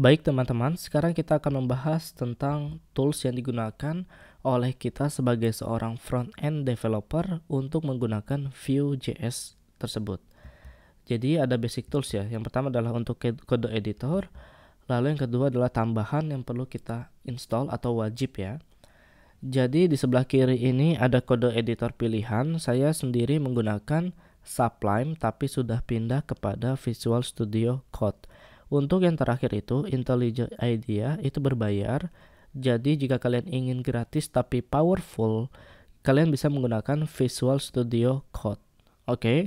Baik teman-teman, sekarang kita akan membahas tentang tools yang digunakan oleh kita sebagai seorang front-end developer untuk menggunakan Vue.js tersebut. Jadi ada basic tools ya. Yang pertama adalah untuk kode editor, lalu yang kedua adalah tambahan yang perlu kita install atau wajib ya. Jadi di sebelah kiri ini ada kode editor pilihan. Saya sendiri menggunakan Sublime tapi sudah pindah kepada Visual Studio Code. Untuk yang terakhir itu, Intelligent Idea itu berbayar. Jadi jika kalian ingin gratis tapi powerful, kalian bisa menggunakan Visual Studio Code. Oke. Okay?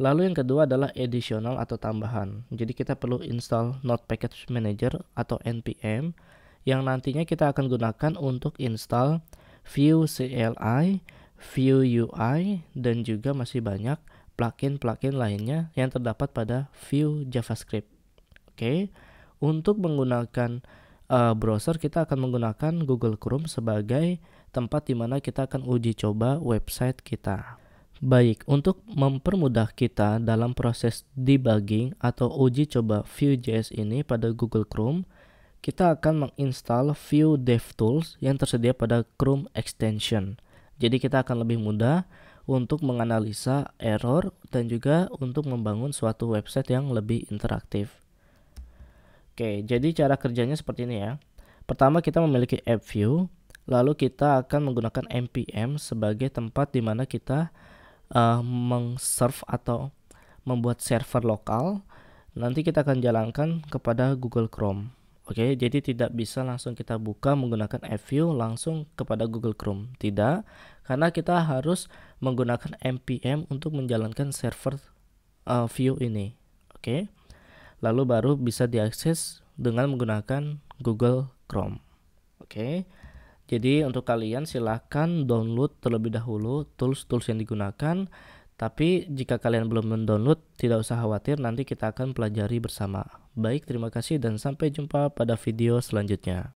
Lalu yang kedua adalah additional atau tambahan. Jadi kita perlu install Node Package Manager atau npm yang nantinya kita akan gunakan untuk install Vue CLI, Vue UI, dan juga masih banyak plugin-plugin lainnya yang terdapat pada Vue JavaScript. Oke. Untuk menggunakan uh, browser kita akan menggunakan Google Chrome sebagai tempat di mana kita akan uji coba website kita. Baik, untuk mempermudah kita dalam proses debugging atau uji coba Vue.js ini pada Google Chrome, kita akan menginstal Vue DevTools yang tersedia pada Chrome extension. Jadi kita akan lebih mudah untuk menganalisa error dan juga untuk membangun suatu website yang lebih interaktif. Oke, jadi cara kerjanya seperti ini ya. Pertama kita memiliki app view, lalu kita akan menggunakan npm sebagai tempat di mana kita uh, mengserve atau membuat server lokal. Nanti kita akan jalankan kepada Google Chrome. Oke, jadi tidak bisa langsung kita buka menggunakan app view langsung kepada Google Chrome. Tidak, karena kita harus menggunakan npm untuk menjalankan server uh, view ini. Oke lalu baru bisa diakses dengan menggunakan Google Chrome. Oke. Jadi untuk kalian silahkan download terlebih dahulu tools-tools yang digunakan. Tapi jika kalian belum mendownload, tidak usah khawatir nanti kita akan pelajari bersama. Baik, terima kasih dan sampai jumpa pada video selanjutnya.